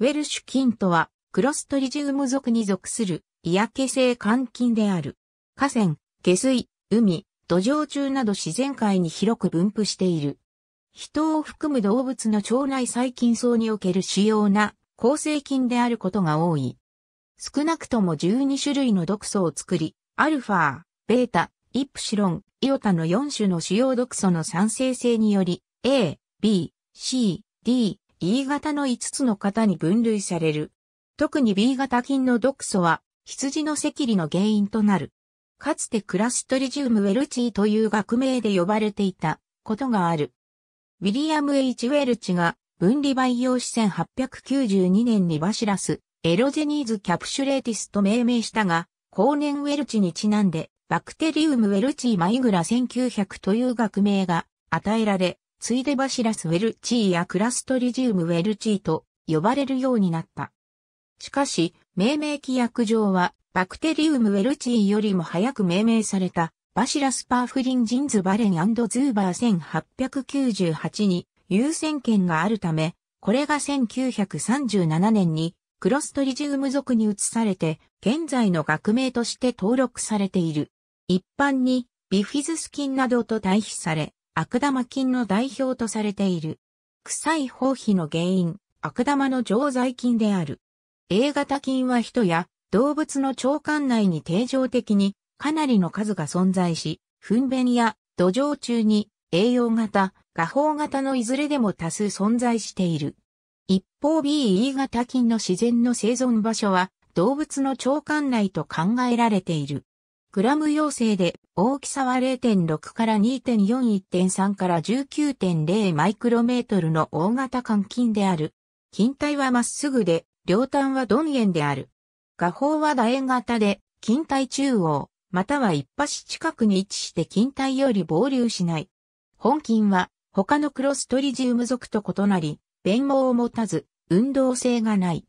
ウェルシュ菌とは、クロストリジウム属に属する、嫌気性肝菌である。河川、下水、海、土壌中など自然界に広く分布している。人を含む動物の腸内細菌層における主要な構成菌であることが多い。少なくとも12種類の毒素を作り、アルファ、ベータ、イプシロン、イオタの4種の主要毒素の酸性性により、A、B、C、D、E 型の5つの型に分類される。特に B 型菌の毒素は、羊の赤痢の原因となる。かつてクラストリジウムウェルチーという学名で呼ばれていたことがある。ウィリアム・ H・ ウェルチが分離培養子1892年にバシラス、エロジェニーズ・キャプシュレーティスと命名したが、後年ウェルチにちなんで、バクテリウム・ウェルチー・マイグラ1900という学名が与えられ、ついでバシラス・ウェルチーやクラストリジウム・ウェルチーと呼ばれるようになった。しかし、命名規約上は、バクテリウム・ウェルチーよりも早く命名された、バシラス・パーフリン・ジンズ・バレンズーバー1898に優先権があるため、これが1937年にクロストリジウム属に移されて、現在の学名として登録されている。一般にビフィズス菌などと対比され、悪玉菌の代表とされている。臭い包皮の原因、悪玉の常在菌である。A 型菌は人や動物の腸管内に定常的にかなりの数が存在し、糞便や土壌中に栄養型、画法型のいずれでも多数存在している。一方 BE 型菌の自然の生存場所は動物の腸管内と考えられている。グラム陽性で大きさは0.6から2.41.3から19.0マイクロメートルの大型換金である。金体はまっすぐで、両端は鈍円である。画法は楕円型で、金体中央、または一端近くに位置して金体より防流しない。本金は他のクロストリジウム属と異なり、弁毛を持たず、運動性がない。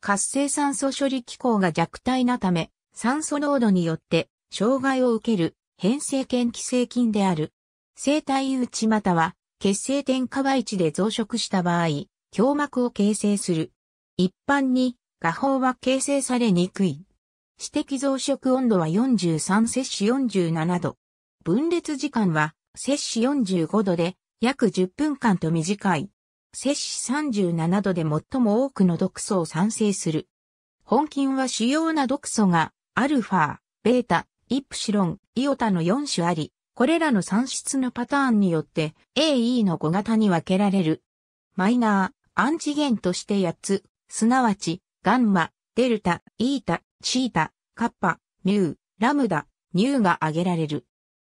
活性酸素処理機構が弱体なため、酸素濃度によって障害を受ける変性菌寄生菌である。生体内または血清点下媒地で増殖した場合、胸膜を形成する。一般に画法は形成されにくい。指摘増殖温度は43摂氏47度。分裂時間は摂氏45度で約10分間と短い。摂氏37度で最も多くの毒素を産生する。本菌は主要な毒素がアルファ、ベータ、イプシロン、イオタの4種あり、これらの算出のパターンによって AE の5型に分けられる。マイナー、アンチゲンとして8つ、すなわち、ガンマ、デルタ、イータ、シータ、カッパ、ミュー、ラムダ、ニューが挙げられる。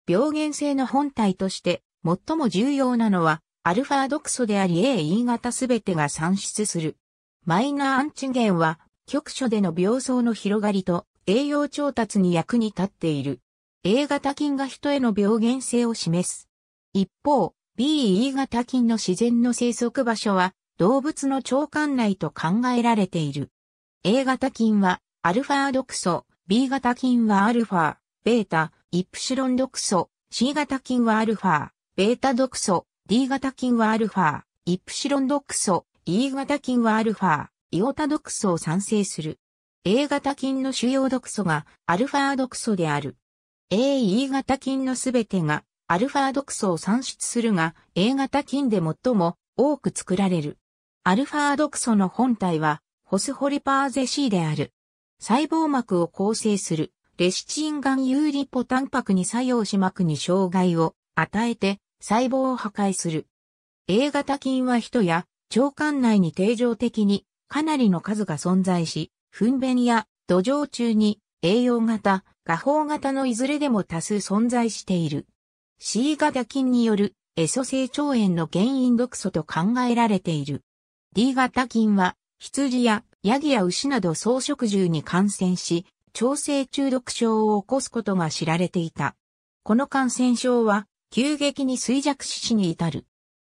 病原性の本体として、最も重要なのは、アルファ毒素であり AE 型すべてが算出する。マイナーアンチゲンは、局所での病巣の広がりと栄養調達に役に立っている。A 型菌が人への病原性を示す。一方、BE 型菌の自然の生息場所は動物の腸管内と考えられている。A 型菌はアルファ毒素、B 型菌はアルファ、ベータ、イプシロン毒素、C 型菌はアルファ、ベータ毒素、D 型菌はアルファ、イプシロン毒素、E 型菌はアルファ、イオタ毒素を産生する。A 型菌の主要毒素がアルファ毒素である。AE 型菌のすべてがアルファ毒素を産出するが A 型菌で最も多く作られる。アルファ毒素の本体はホスホリパーゼ C である。細胞膜を構成するレシチン含有リポタンパクに作用し膜に障害を与えて細胞を破壊する。A 型菌は人や腸管内に定常的にかなりの数が存在し、糞便や土壌中に栄養型、画法型のいずれでも多数存在している。C 型菌によるエソ性腸炎の原因毒素と考えられている。D 型菌は羊やヤギや牛など草食獣に感染し、腸性中毒症を起こすことが知られていた。この感染症は急激に衰弱死死に至る。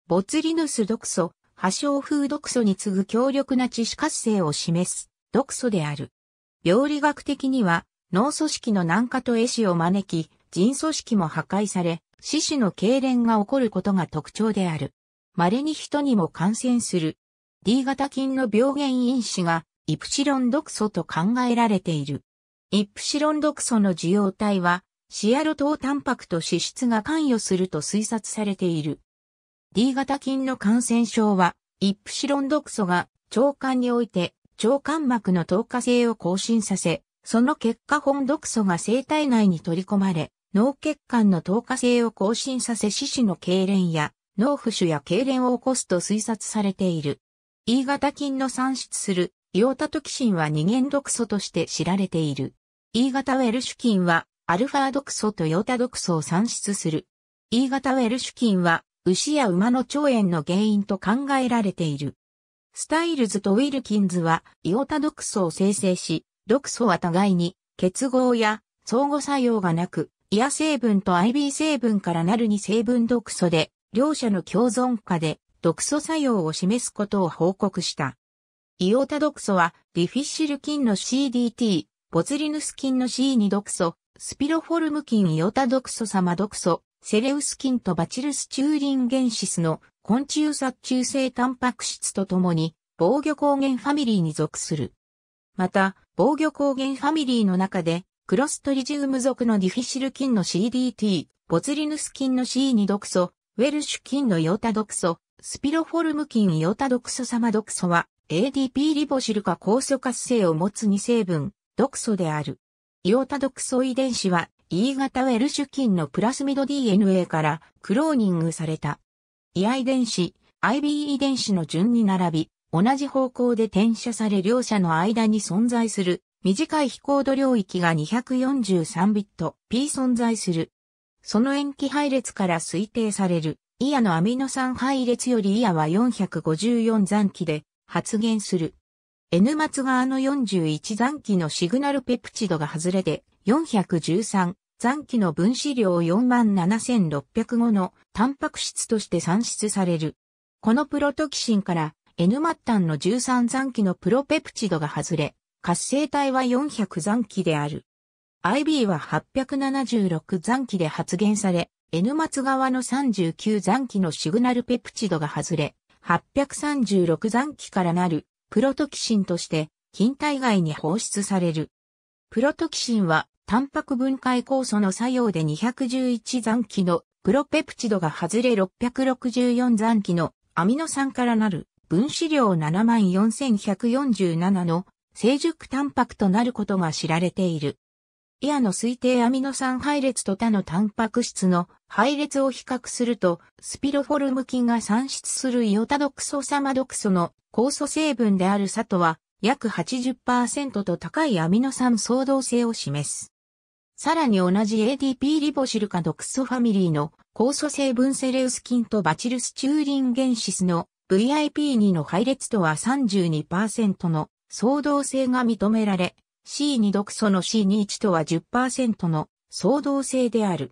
ボツリヌス毒素、破傷風毒素に次ぐ強力な致死活性を示す。毒素である。病理学的には、脳組織の軟化と壊死を招き、腎組織も破壊され、四肢の痙攣が起こることが特徴である。稀に人にも感染する。D 型菌の病原因子が、イプシロン毒素と考えられている。イプシロン毒素の受容体は、シアロ糖タンパクと脂質が関与すると推察されている。D 型菌の感染症は、イプシロン毒素が腸管において腸間膜の透過性を更新させ、その結果本毒素が生体内に取り込まれ、脳血管の透過性を更新させ四肢の痙攣や脳浮腫や痙攣を起こすと推察されている。E 型菌の産出するイオタトキシンは二元毒素として知られている。E 型ウェルシュ菌はアルファ毒素とヨタ毒素を産出する。E 型ウェルシュ菌は牛や馬の腸炎の原因と考えられている。スタイルズとウィルキンズはイオタ毒素を生成し、毒素は互いに結合や相互作用がなく、イア成分と IB 成分からなる2成分毒素で、両者の共存化で毒素作用を示すことを報告した。イオタ毒素はリフィッシル菌の CDT、ボツリヌス菌の C2 毒素、スピロフォルム菌イオタ毒素様毒素、セレウス菌とバチルスチューリンゲンシスの昆虫殺虫性タンパク質とともに防御抗原ファミリーに属する。また、防御抗原ファミリーの中で、クロストリジウム属のディフィシル菌の CDT、ボツリヌス菌の C2 毒素、ウェルシュ菌のヨタ毒素、スピロフォルム菌ヨタ毒素様毒素は、ADP リボシル化酵素活性を持つ2成分、毒素である。ヨタ毒素遺伝子は、E 型ウェルシュ菌のプラスミド DNA からクローニングされた。ア遺伝子、IB 遺伝子の順に並び、同じ方向で転写され両者の間に存在する短い飛行度領域が243ビット P 存在する。その塩基配列から推定されるイヤのアミノ酸配列よりイヤは454残機で発現する。N 末側の41残機のシグナルペプチドが外れて413残機の分子量47605のタンパク質として産出される。このプロトキシンから N 末端の13残機のプロペプチドが外れ、活性体は400残機である。IB は876残機で発現され、N 末側の39残機のシグナルペプチドが外れ、836残機からなるプロトキシンとして、筋体外に放出される。プロトキシンはタンパク分解酵素の作用で211残機のプロペプチドが外れ664残機のアミノ酸からなる分子量74147の成熟タンパクとなることが知られている。イアの推定アミノ酸配列と他のタンパク質の配列を比較すると、スピロフォルム菌が産出するイオタドクソサマドクソの酵素成分であるサトは約80%と高いアミノ酸相動性を示す。さらに同じ a d p リボシルド毒素ファミリーの酵素成分セレウス菌とバチルスチューリンゲンシスの VIP2 の配列とは32%の相動性が認められ、C2 毒素の C21 とは10%の相動性である。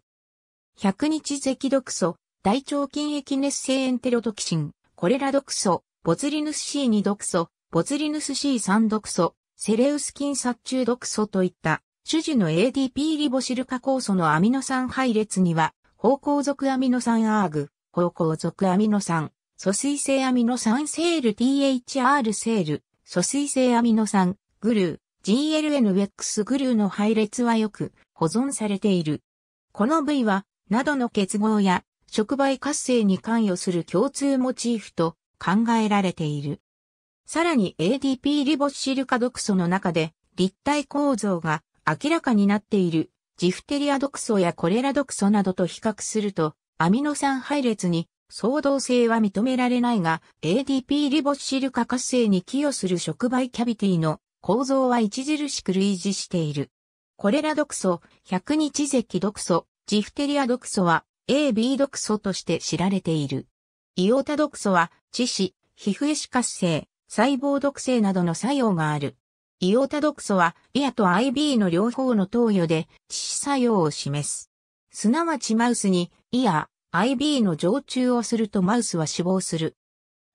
100日咳毒素、大腸菌液熱性エンテロトキシン、コレラ毒素、ボツリヌス C2 毒素、ボツリヌス C3 毒素、セレウス菌殺虫毒素といった種子の ADP リボシル化酵素のアミノ酸配列には、方向属アミノ酸アーグ、方向属アミノ酸、疎水性アミノ酸セール THR セール、疎水性アミノ酸、グルー、GLNX グルーの配列はよく保存されている。この部位は、などの結合や触媒活性に関与する共通モチーフと考えられている。さらに ADP リボシル化毒素の中で立体構造が明らかになっているジフテリア毒素やコレラ毒素などと比較すると、アミノ酸配列に相動性は認められないが、ADP リボシル化活性に寄与する触媒キャビティの構造は著しく類似している。コレラ毒素、百日咳毒素、ジフテリア毒素は AB 毒素として知られている。イオタ毒素は、致死、皮膚エシ活性、細胞毒性などの作用がある。イオタ毒素は、イアと IB の両方の投与で、致死作用を示す。すなわちマウスに、イア、IB の常駐をするとマウスは死亡する。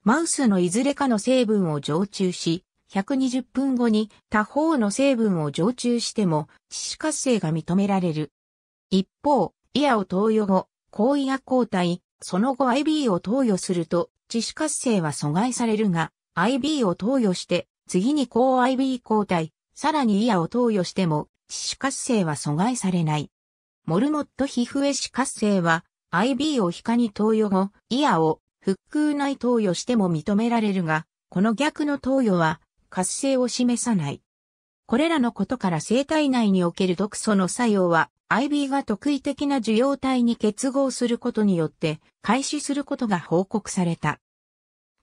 マウスのいずれかの成分を常駐し、120分後に他方の成分を常駐しても、致死活性が認められる。一方、イアを投与後、抗イア抗体、その後 IB を投与すると、致死活性は阻害されるが、IB を投与して次に抗 IV 抗体、さらにイヤを投与しても、致死活性は阻害されない。モルモット皮膚エ死活性は、IV を皮下に投与後、イヤを腹腔内投与しても認められるが、この逆の投与は、活性を示さない。これらのことから生体内における毒素の作用は、IB が特異的な受容体に結合することによって、開始することが報告された。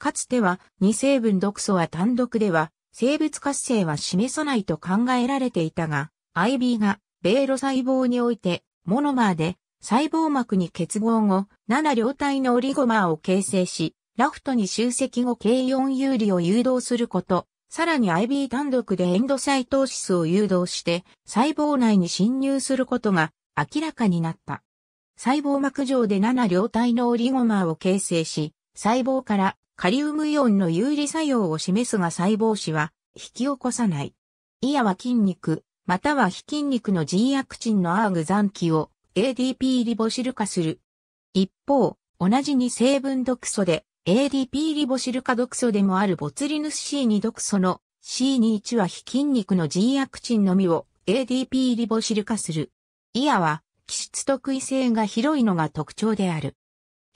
かつては2成分毒素は単独では生物活性は示さないと考えられていたが、IB が米ロ細胞においてモノマーで細胞膜に結合後、7両体のオリゴマーを形成し、ラフトに集積後 K4 有利を誘導すること、さらに IB 単独でエンドサイトーシスを誘導して細胞内に侵入することが明らかになった。細胞膜上で7両体のオリゴマーを形成し、細胞からカリウムイオンの有利作用を示すが細胞死は引き起こさない。イヤは筋肉、または非筋肉の G アクチンのアーグ残機を ADP リボシル化する。一方、同じに成分毒素で ADP リボシル化毒素でもあるボツリヌス C2 毒素の C21 は非筋肉の G アクチンのみを ADP リボシル化する。イヤは気質特異性が広いのが特徴である。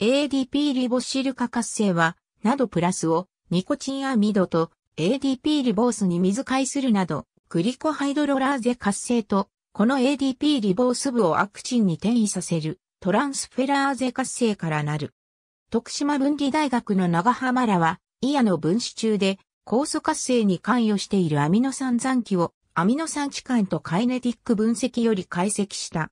ADP リボシル化活性はなどプラスをニコチンアミドと ADP リボースに水解するなど、グリコハイドロラーゼ活性と、この ADP リボース部をアクチンに転移させるトランスフェラーゼ活性からなる。徳島文理大学の長浜らは、イヤの分子中で酵素活性に関与しているアミノ酸残機をアミノ酸置換とカイネティック分析より解析した。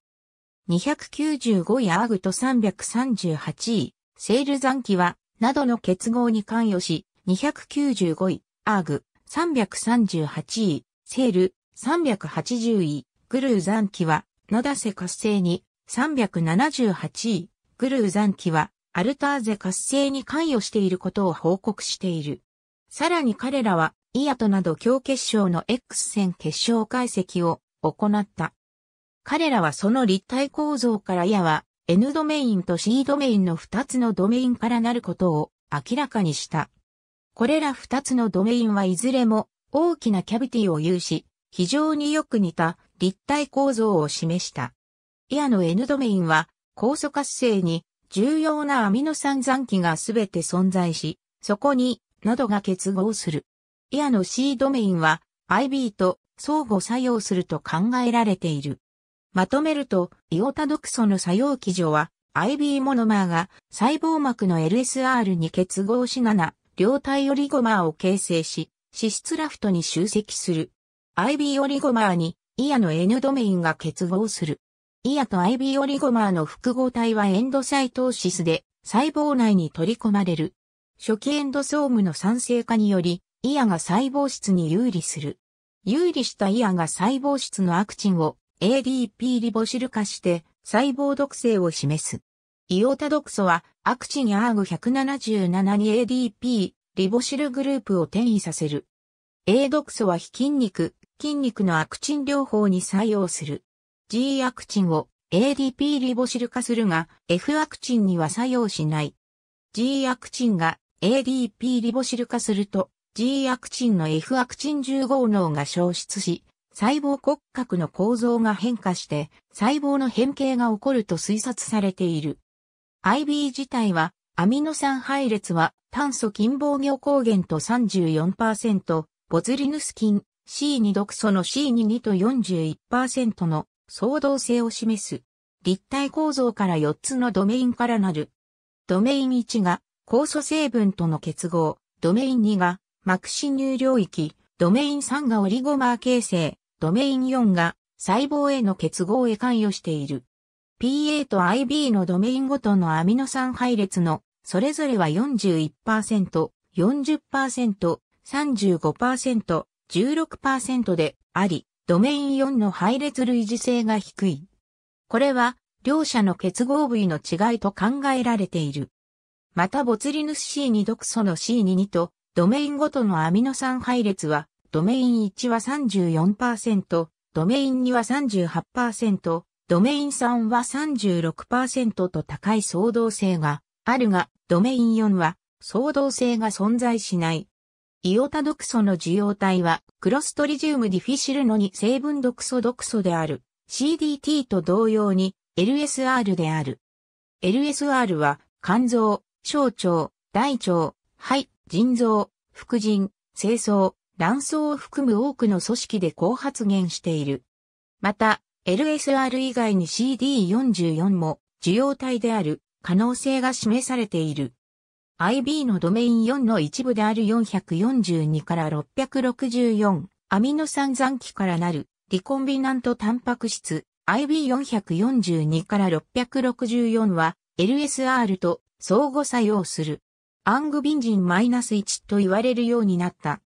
295位アーグと338位、セール残機はなどの結合に関与し、295位、アーグ、338位、セール、380位、グルー残機は、野田瀬活性に、378位、グルー残機は、アルターゼ活性に関与していることを報告している。さらに彼らは、イアトなど強結晶の X 線結晶解析を行った。彼らはその立体構造からイアは N ドメインと C ドメインの2つのドメインからなることを明らかにした。これら2つのドメインはいずれも大きなキャビティを有し、非常によく似た立体構造を示した。イアの N ドメインは酵素活性に重要なアミノ酸残機がすべて存在し、そこに、などが結合する。イアの C ドメインは IB と相互作用すると考えられている。まとめると、イオタ毒素の作用基準は、IB モノマーが細胞膜の LSR に結合し7、両体オリゴマーを形成し、脂質ラフトに集積する。IB オリゴマーに、イアの N ドメインが結合する。イアと IB オリゴマーの複合体はエンドサイトーシスで細胞内に取り込まれる。初期エンドソームの酸性化により、イアが細胞質に有利する。有利したイアが細胞質のアクチンを ADP リボシル化して細胞毒性を示す。イオタ毒素はアクチンアーグ177に ADP リボシルグループを転移させる。A 毒素は非筋肉、筋肉のアクチン療法に作用する。G アクチンを ADP リボシル化するが F アクチンには作用しない。G アクチンが ADP リボシル化すると G アクチンの F アクチン15脳が消失し細胞骨格の構造が変化して細胞の変形が起こると推察されている。IB 自体はアミノ酸配列は炭素近防御抗原と34%、ボズリヌス菌 C2 毒素の C22 と41%の相動性を示す。立体構造から4つのドメインからなる。ドメイン1が酵素成分との結合、ドメイン2が膜侵入領域、ドメイン3がオリゴマー形成、ドメイン4が細胞への結合へ関与している。PA と IB のドメインごとのアミノ酸配列のそれぞれは41%、40%、35%、16%であり、ドメイン4の配列類似性が低い。これは、両者の結合部位の違いと考えられている。また、ボツリヌス C2 毒素の C22 と、ドメインごとのアミノ酸配列はドメイン1は34%、ドメイン2は38%、ドメイン3は36%と高い相動性があるが、ドメイン4は相動性が存在しない。イオタ毒素の受容体は、クロストリジウムディフィシルの2成分毒素毒素である。CDT と同様に LSR である。LSR は肝臓、小腸、大腸、肺、腎臓、副腎、清掃、卵巣を含む多くの組織で高発現している。また、LSR 以外に CD44 も受容体である可能性が示されている。IB のドメイン4の一部である442から664アミノ酸残機からなるリコンビナントタンパク質 IB442 から664は LSR と相互作用する。アングビンジン -1 と言われるようになった。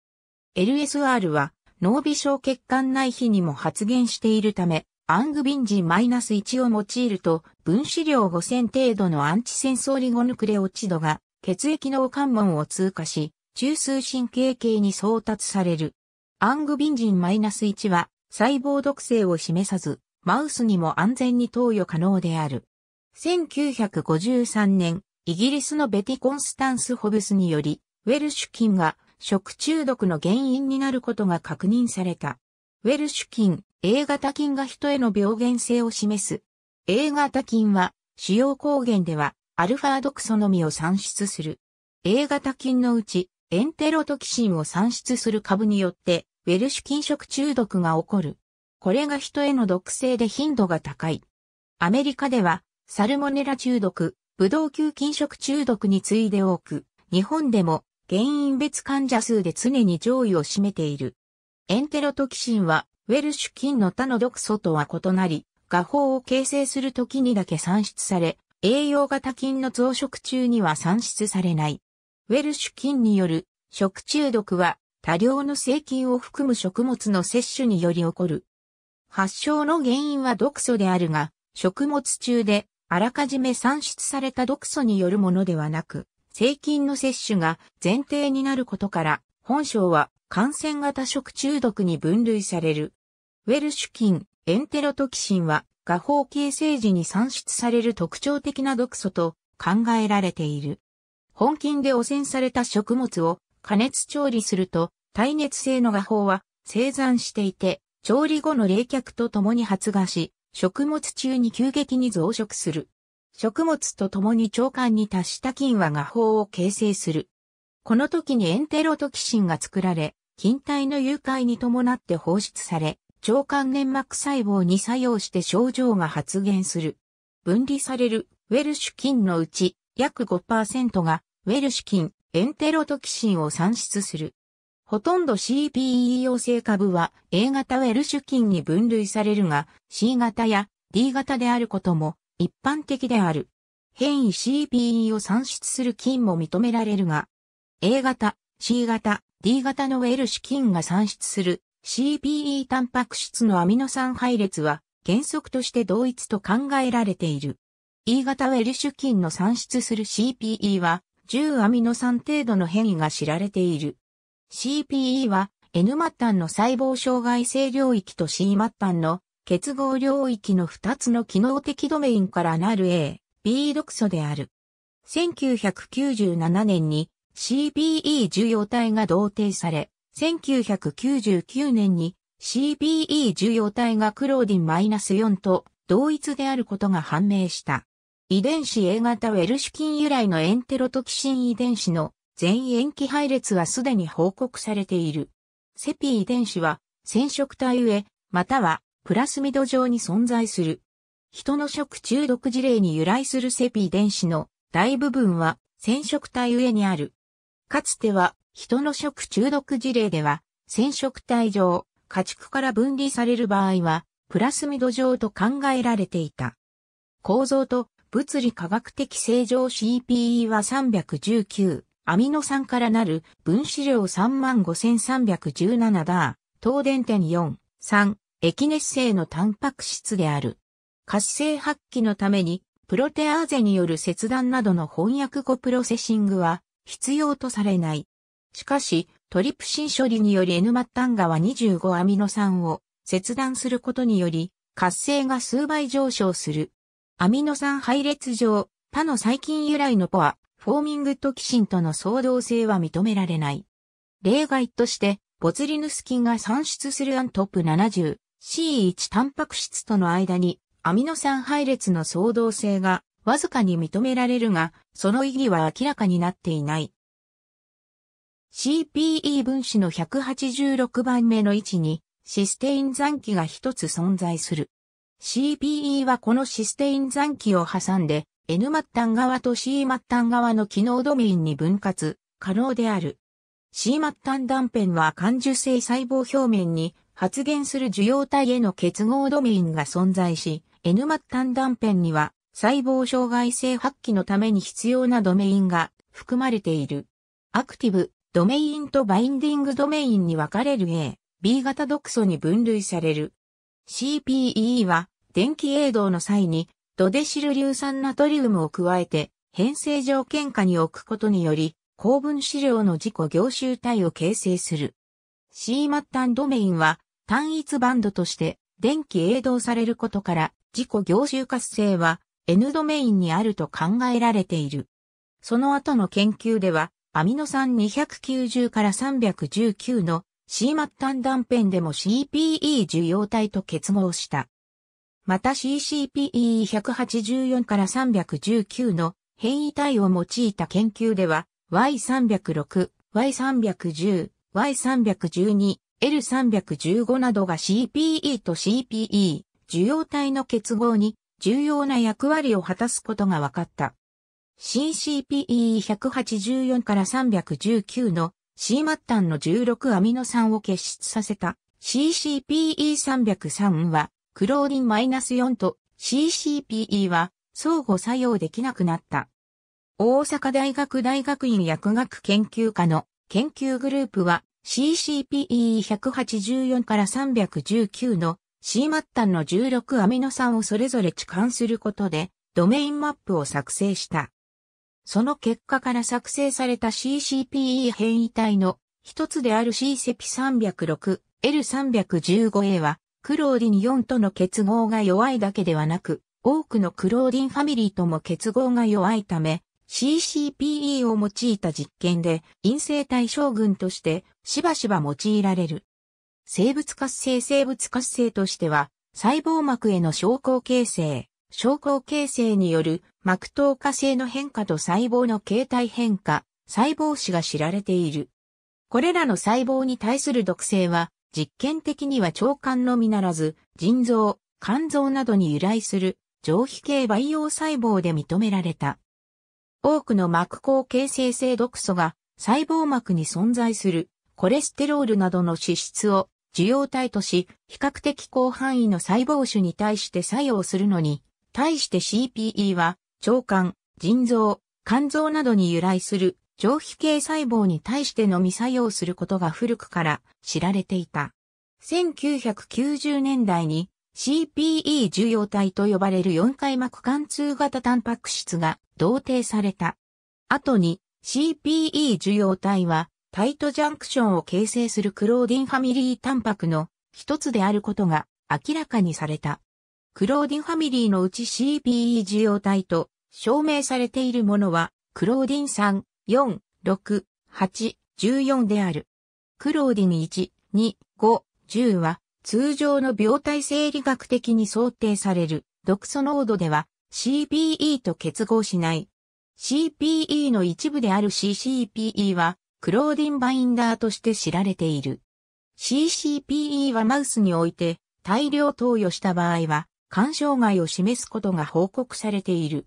LSR は脳微小血管内皮にも発現しているため、アングビンジ -1 を用いると分子量5000程度のアンチセンソリゴヌクレオチドが血液脳関門を通過し、中枢神経系に送達される。アングビンジン -1 は細胞毒性を示さず、マウスにも安全に投与可能である。1953年、イギリスのベティ・コンスタンス・ホブスにより、ウェルシュ菌が食中毒の原因になることが確認された。ウェルシュ菌、A 型菌が人への病原性を示す。A 型菌は主要抗原ではアルファ毒素のみを産出する。A 型菌のうちエンテロトキシンを産出する株によってウェルシュ菌食中毒が起こる。これが人への毒性で頻度が高い。アメリカではサルモネラ中毒、ブドウ球菌食中毒に次いで多く、日本でも原因別患者数で常に上位を占めている。エンテロトキシンは、ウェルシュ菌の他の毒素とは異なり、画法を形成するときにだけ産出され、栄養型菌の増殖中には産出されない。ウェルシュ菌による食中毒は多量の生菌を含む食物の摂取により起こる。発症の原因は毒素であるが、食物中であらかじめ産出された毒素によるものではなく、正菌の摂取が前提になることから、本性は感染型食中毒に分類される。ウェルシュ菌、エンテロトキシンは、画法形成時に産出される特徴的な毒素と考えられている。本菌で汚染された食物を加熱調理すると、耐熱性の画法は生産していて、調理後の冷却とともに発芽し、食物中に急激に増殖する。食物と共に腸管に達した菌は画法を形成する。この時にエンテロトキシンが作られ、菌体の誘拐に伴って放出され、腸管粘膜細胞に作用して症状が発現する。分離されるウェルシュ菌のうち約5%がウェルシュ菌、エンテロトキシンを産出する。ほとんど CPE 陽性株は A 型ウェルシュ菌に分類されるが C 型や D 型であることも一般的である。変異 CPE を産出する菌も認められるが、A 型、C 型、D 型のウェルシュ菌が産出する CPE タンパク質のアミノ酸配列は原則として同一と考えられている。E 型ウェルシュ菌の産出する CPE は10アミノ酸程度の変異が知られている。CPE は N 末端の細胞障害性領域と C 末端の結合領域の2つの機能的ドメインからなる A、B 毒素である。1997年に CBE 受容体が同定され、1999年に CBE 受容体がクローディン -4 と同一であることが判明した。遺伝子 A 型ウェルシュ菌由来のエンテロトキシン遺伝子の全塩基配列はすでに報告されている。セピ遺伝子は染色体上、またはプラスミド上に存在する。人の食中毒事例に由来するセピ遺伝子の大部分は染色体上にある。かつては人の食中毒事例では染色体上家畜から分離される場合はプラスミド上と考えられていた。構造と物理科学的正常 CPE は319アミノ酸からなる分子量35317ダー、東電点4、3、液熱性のタンパク質である。活性発揮のために、プロテアーゼによる切断などの翻訳後プロセッシングは必要とされない。しかし、トリプシン処理により N 末端側25アミノ酸を切断することにより、活性が数倍上昇する。アミノ酸配列上、他の細菌由来のポア、フォーミングトキシンとの相動性は認められない。例外として、ボツリヌス菌が産出するアントップ70、C1 タンパク質との間にアミノ酸配列の相同性がわずかに認められるが、その意義は明らかになっていない。CPE 分子の186番目の位置にシステイン残機が一つ存在する。CPE はこのシステイン残機を挟んで N 末端側と C 末端側の機能ドメインに分割可能である。C 末端断片は感受性細胞表面に発現する受容体への結合ドメインが存在し、N 末端断片には細胞障害性発揮のために必要なドメインが含まれている。アクティブ、ドメインとバインディングドメインに分かれる A、B 型毒素に分類される。CPE は電気栄動の際にドデシル硫酸ナトリウムを加えて変成条件下に置くことにより高分子量の自己凝集体を形成する。C 末端ドメインは単一バンドとして電気営動されることから自己凝集活性は N ドメインにあると考えられている。その後の研究ではアミノ酸290から319の C 末端断片でも CPE 受容体と結合した。また CCPE184 から319の変異体を用いた研究では Y306、Y310、Y312、L315 などが CPE と CPE 受容体の結合に重要な役割を果たすことが分かった。CCPE184 から319の C 末端の16アミノ酸を結出させた CCPE303 はクローリンマイナス -4 と CCPE は相互作用できなくなった。大阪大学大学院薬学研究科の研究グループは CCPE184 から319の C 末端の16アミノ酸をそれぞれ置換することでドメインマップを作成した。その結果から作成された CCPE 変異体の一つである C セピ 306L315A はクローディン4との結合が弱いだけではなく、多くのクローディンファミリーとも結合が弱いため、CCPE を用いた実験で陰性対象群としてしばしば用いられる。生物活性生物活性としては細胞膜への昇降形成、昇降形成による膜透過性の変化と細胞の形態変化、細胞死が知られている。これらの細胞に対する毒性は実験的には腸管のみならず腎臓、肝臓などに由来する上皮系培養細胞で認められた。多くの膜口形成性毒素が細胞膜に存在するコレステロールなどの脂質を受容体とし、比較的広範囲の細胞種に対して作用するのに、対して CPE は腸管、腎臓、肝臓などに由来する上皮系細胞に対してのみ作用することが古くから知られていた。1990年代に CPE 受容体と呼ばれる4回膜貫通型タンパク質が同定された。後に CPE 受容体はタイトジャンクションを形成するクローディンファミリータンパクの一つであることが明らかにされた。クローディンファミリーのうち CPE 受容体と証明されているものはクローディン3、4、6、8、14である。クローディン1、2、5、10は通常の病態生理学的に想定される毒素濃度では CPE と結合しない。CPE の一部である CCPE はクローディンバインダーとして知られている。CCPE はマウスにおいて大量投与した場合は肝障害を示すことが報告されている。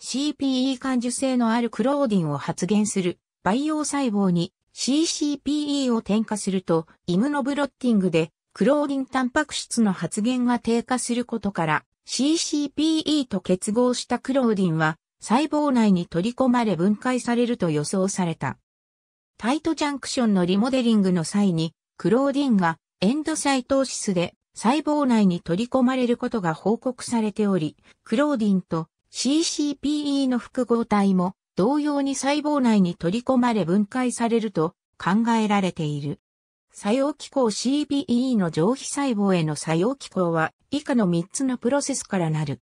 CPE 感受性のあるクローディンを発現する培養細胞に CCPE を添加するとイムノブロッティングでクローリンタンパク質の発現が低下することから、CCPE と結合したクローディンは細胞内に取り込まれ分解されると予想された。タイトジャンクションのリモデリングの際に、クローディンがエンドサイトーシスで細胞内に取り込まれることが報告されており、クローディンと CCPE の複合体も同様に細胞内に取り込まれ分解されると考えられている。作用機構 CBE の上皮細胞への作用機構は以下の3つのプロセスからなる。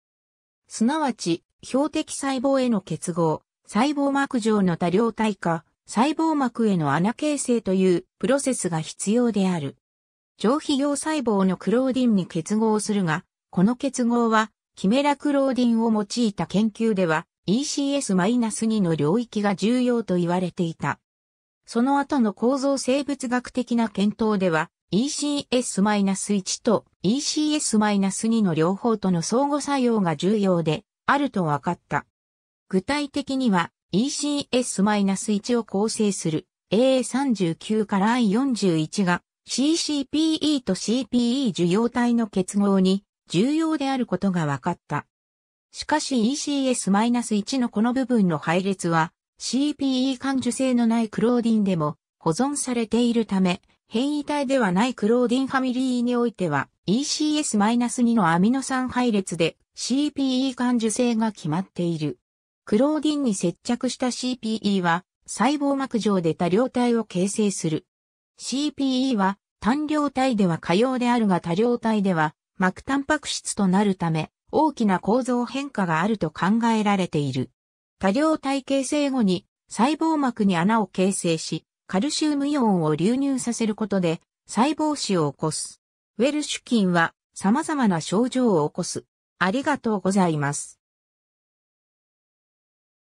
すなわち、標的細胞への結合、細胞膜上の多量体化、細胞膜への穴形成というプロセスが必要である。上皮用細胞のクローディンに結合するが、この結合は、キメラクローディンを用いた研究では、ECS-2 の領域が重要と言われていた。その後の構造生物学的な検討では、ECS-1 と ECS-2 の両方との相互作用が重要で、あると分かった。具体的には、ECS-1 を構成する A39 から I41 が CCPE と CPE 受容体の結合に重要であることが分かった。しかし ECS-1 のこの部分の配列は CPE 感受性のないクローディンでも保存されているため、変異体ではないクローディンファミリーにおいては ECS-2 のアミノ酸配列で CPE 感受性が決まっている。クローディンに接着した CPE は細胞膜上で多量体を形成する。CPE は単量体では可用であるが多量体では膜タンパク質となるため大きな構造変化があると考えられている。多量体形成後に細胞膜に穴を形成し、カルシウムイオンを流入させることで細胞死を起こす。ウェルシュ菌は様々な症状を起こす。ありがとうございます。